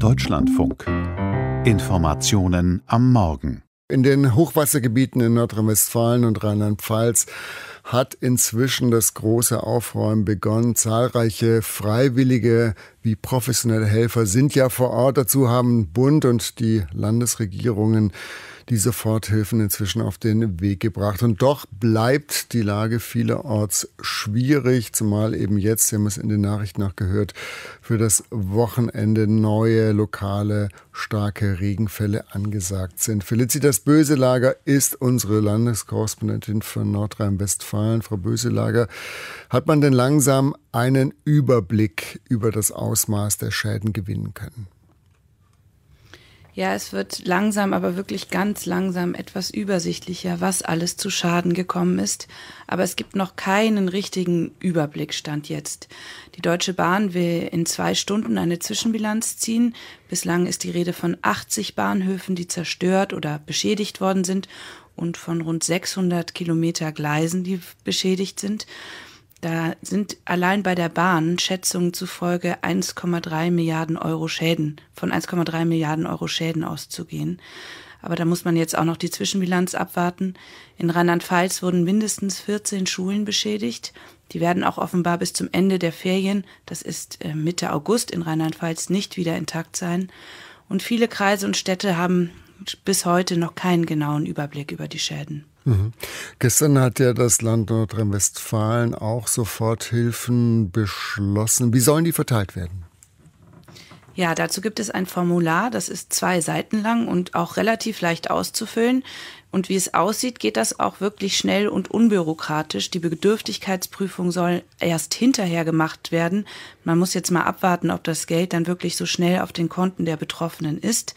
Deutschlandfunk. Informationen am Morgen. In den Hochwassergebieten in Nordrhein-Westfalen und Rheinland-Pfalz hat inzwischen das große Aufräumen begonnen. Zahlreiche Freiwillige wie professionelle Helfer sind ja vor Ort. Dazu haben Bund und die Landesregierungen die Soforthilfen inzwischen auf den Weg gebracht. Und doch bleibt die Lage vielerorts schwierig, zumal eben jetzt, wir haben es in den Nachrichten auch gehört, für das Wochenende neue lokale starke Regenfälle angesagt sind. Felicitas Böselager ist unsere Landeskorrespondentin für Nordrhein-Westfalen. Frau Böselager, hat man denn langsam einen Überblick über das Ausmaß der Schäden gewinnen können? Ja, es wird langsam, aber wirklich ganz langsam etwas übersichtlicher, was alles zu Schaden gekommen ist. Aber es gibt noch keinen richtigen Überblickstand jetzt. Die Deutsche Bahn will in zwei Stunden eine Zwischenbilanz ziehen. Bislang ist die Rede von 80 Bahnhöfen, die zerstört oder beschädigt worden sind und von rund 600 Kilometer Gleisen, die beschädigt sind. Da sind allein bei der Bahn Schätzungen zufolge 1,3 Milliarden Euro Schäden, von 1,3 Milliarden Euro Schäden auszugehen. Aber da muss man jetzt auch noch die Zwischenbilanz abwarten. In Rheinland-Pfalz wurden mindestens 14 Schulen beschädigt. Die werden auch offenbar bis zum Ende der Ferien, das ist äh, Mitte August in Rheinland-Pfalz, nicht wieder intakt sein. Und viele Kreise und Städte haben bis heute noch keinen genauen Überblick über die Schäden. Mhm. Gestern hat ja das Land Nordrhein-Westfalen auch Soforthilfen beschlossen. Wie sollen die verteilt werden? Ja, dazu gibt es ein Formular, das ist zwei Seiten lang und auch relativ leicht auszufüllen. Und wie es aussieht, geht das auch wirklich schnell und unbürokratisch. Die Bedürftigkeitsprüfung soll erst hinterher gemacht werden. Man muss jetzt mal abwarten, ob das Geld dann wirklich so schnell auf den Konten der Betroffenen ist.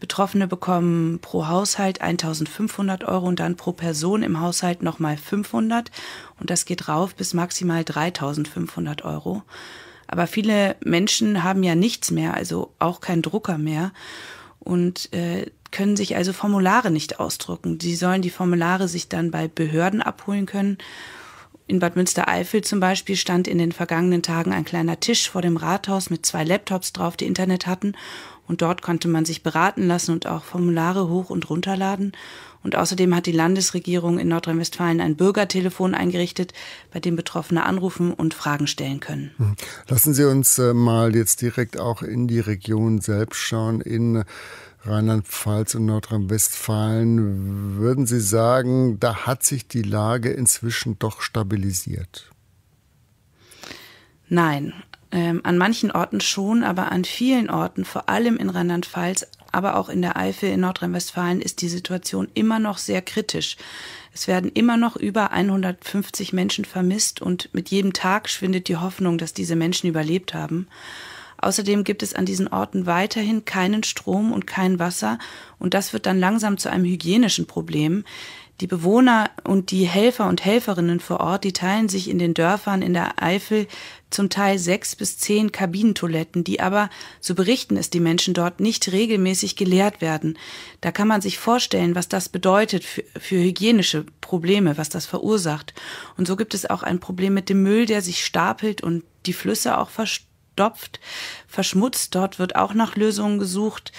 Betroffene bekommen pro Haushalt 1500 Euro und dann pro Person im Haushalt nochmal 500. Und das geht rauf bis maximal 3500 Euro. Aber viele Menschen haben ja nichts mehr, also auch keinen Drucker mehr und äh, können sich also Formulare nicht ausdrucken. Sie sollen die Formulare sich dann bei Behörden abholen können. In Bad Münstereifel zum Beispiel stand in den vergangenen Tagen ein kleiner Tisch vor dem Rathaus mit zwei Laptops drauf, die Internet hatten. Und dort konnte man sich beraten lassen und auch Formulare hoch und runterladen. Und außerdem hat die Landesregierung in Nordrhein-Westfalen ein Bürgertelefon eingerichtet, bei dem Betroffene anrufen und Fragen stellen können. Hm. Lassen Sie uns äh, mal jetzt direkt auch in die Region selbst schauen, in Rheinland-Pfalz und Nordrhein-Westfalen. Würden Sie sagen, da hat sich die Lage inzwischen doch stabilisiert? Nein, ähm, an manchen Orten schon, aber an vielen Orten, vor allem in Rheinland-Pfalz, aber auch in der Eifel in Nordrhein-Westfalen ist die Situation immer noch sehr kritisch. Es werden immer noch über 150 Menschen vermisst und mit jedem Tag schwindet die Hoffnung, dass diese Menschen überlebt haben. Außerdem gibt es an diesen Orten weiterhin keinen Strom und kein Wasser und das wird dann langsam zu einem hygienischen Problem. Die Bewohner und die Helfer und Helferinnen vor Ort, die teilen sich in den Dörfern in der Eifel zum Teil sechs bis zehn Kabinentoiletten, die aber, so berichten es die Menschen dort, nicht regelmäßig geleert werden. Da kann man sich vorstellen, was das bedeutet für, für hygienische Probleme, was das verursacht. Und so gibt es auch ein Problem mit dem Müll, der sich stapelt und die Flüsse auch verstopft, verschmutzt. Dort wird auch nach Lösungen gesucht.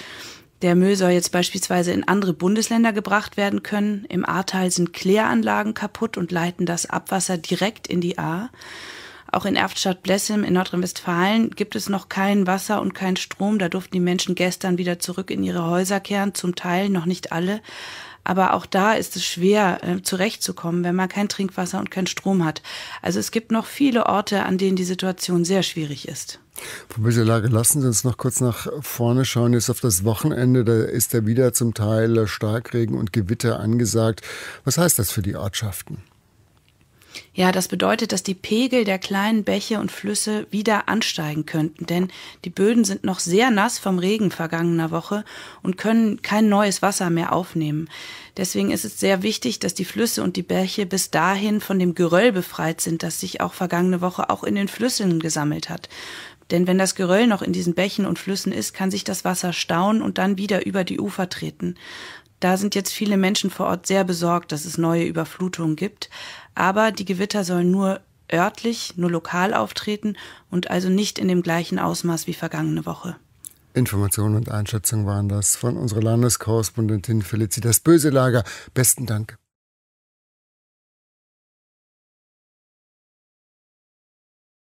Der Müll soll jetzt beispielsweise in andere Bundesländer gebracht werden können. Im Ahrtal sind Kläranlagen kaputt und leiten das Abwasser direkt in die Ahr. Auch in Erftstadt-Blessem in Nordrhein-Westfalen gibt es noch kein Wasser und kein Strom. Da durften die Menschen gestern wieder zurück in ihre Häuser kehren, zum Teil noch nicht alle. Aber auch da ist es schwer äh, zurechtzukommen, wenn man kein Trinkwasser und kein Strom hat. Also es gibt noch viele Orte, an denen die Situation sehr schwierig ist. Frau lassen Sie uns noch kurz nach vorne schauen. Jetzt auf das Wochenende, da ist ja wieder zum Teil Starkregen und Gewitter angesagt. Was heißt das für die Ortschaften? Ja, das bedeutet, dass die Pegel der kleinen Bäche und Flüsse wieder ansteigen könnten, denn die Böden sind noch sehr nass vom Regen vergangener Woche und können kein neues Wasser mehr aufnehmen. Deswegen ist es sehr wichtig, dass die Flüsse und die Bäche bis dahin von dem Geröll befreit sind, das sich auch vergangene Woche auch in den Flüssen gesammelt hat. Denn wenn das Geröll noch in diesen Bächen und Flüssen ist, kann sich das Wasser stauen und dann wieder über die Ufer treten. Da sind jetzt viele Menschen vor Ort sehr besorgt, dass es neue Überflutungen gibt. Aber die Gewitter sollen nur örtlich, nur lokal auftreten und also nicht in dem gleichen Ausmaß wie vergangene Woche. Informationen und Einschätzungen waren das von unserer Landeskorrespondentin Felicitas Böselager. Besten Dank.